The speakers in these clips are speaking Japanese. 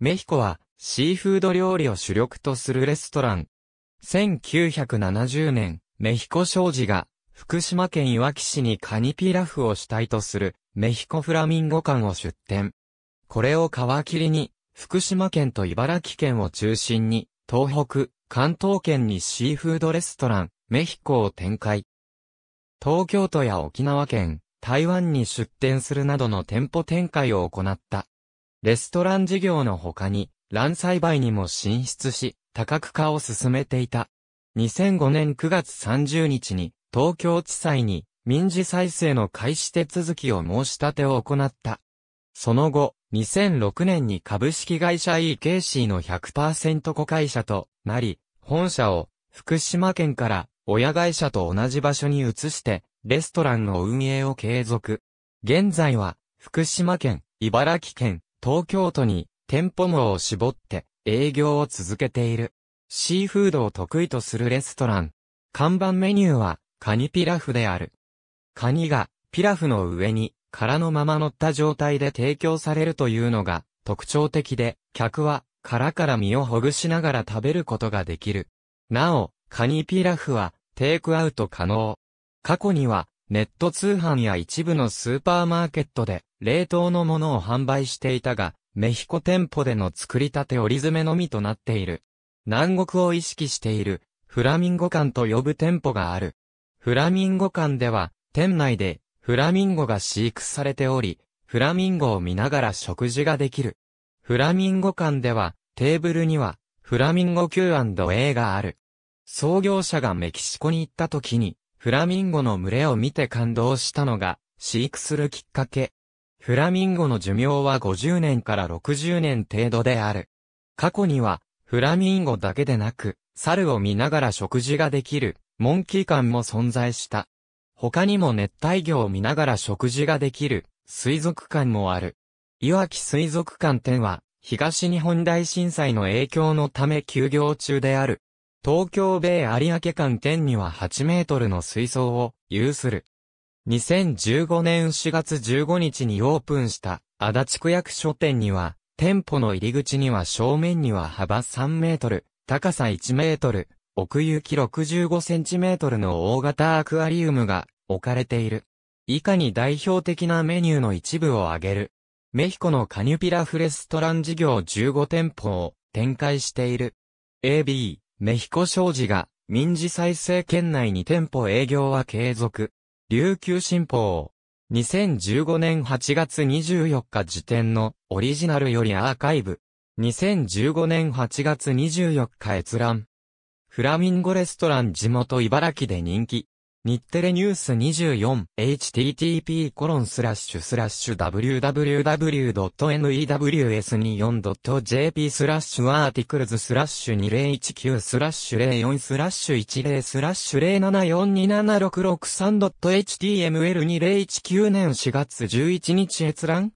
メヒコはシーフード料理を主力とするレストラン。1970年、メヒコ商事が福島県いわき市にカニピラフを主体とするメヒコフラミンゴ館を出店。これを皮切りに福島県と茨城県を中心に東北、関東圏にシーフードレストラン、メヒコを展開。東京都や沖縄県、台湾に出店するなどの店舗展開を行った。レストラン事業の他に、卵栽培にも進出し、多角化を進めていた。2005年9月30日に、東京地裁に、民事再生の開始手続きを申し立てを行った。その後、2006年に株式会社 E.K.C. の100%子会社となり、本社を福島県から親会社と同じ場所に移して、レストランの運営を継続。現在は、福島県、茨城県、東京都に店舗網を絞って営業を続けている。シーフードを得意とするレストラン。看板メニューはカニピラフである。カニがピラフの上に殻のまま乗った状態で提供されるというのが特徴的で、客は殻から身をほぐしながら食べることができる。なお、カニピラフはテイクアウト可能。過去にはネット通販や一部のスーパーマーケットで冷凍のものを販売していたが、メヒコ店舗での作りたて折り詰めのみとなっている。南国を意識している、フラミンゴ館と呼ぶ店舗がある。フラミンゴ館では、店内で、フラミンゴが飼育されており、フラミンゴを見ながら食事ができる。フラミンゴ館では、テーブルには、フラミンゴ Q&A がある。創業者がメキシコに行った時に、フラミンゴの群れを見て感動したのが、飼育するきっかけ。フラミンゴの寿命は50年から60年程度である。過去には、フラミンゴだけでなく、猿を見ながら食事ができる、モンキー館も存在した。他にも熱帯魚を見ながら食事ができる、水族館もある。いわき水族館店は、東日本大震災の影響のため休業中である。東京米有明館店には8メートルの水槽を有する。2015年4月15日にオープンした足立区役所店には、店舗の入り口には正面には幅3メートル、高さ1メートル、奥行き65センチメートルの大型アクアリウムが置かれている。以下に代表的なメニューの一部を挙げる。メヒコのカニュピラフレストラン事業15店舗を展開している。AB、メヒコ商事が民事再生圏内に店舗営業は継続。琉球新報。2015年8月24日時点のオリジナルよりアーカイブ。2015年8月24日閲覧。フラミンゴレストラン地元茨城で人気。日テレニュース 24http://www.news24.jp スラッシュアーティクルズスラッシュ2019スラッシュ04スラッシュ10スラッシュ 074276663.html2019 年4月11日閲覧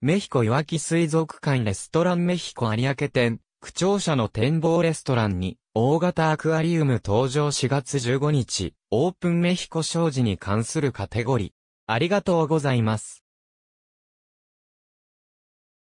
メヒコ岩き水族館レストランメヒコ有明店、区庁舎の展望レストランに、大型アクアリウム登場4月15日、オープンメヒコ商事に関するカテゴリー。ありがとうございます。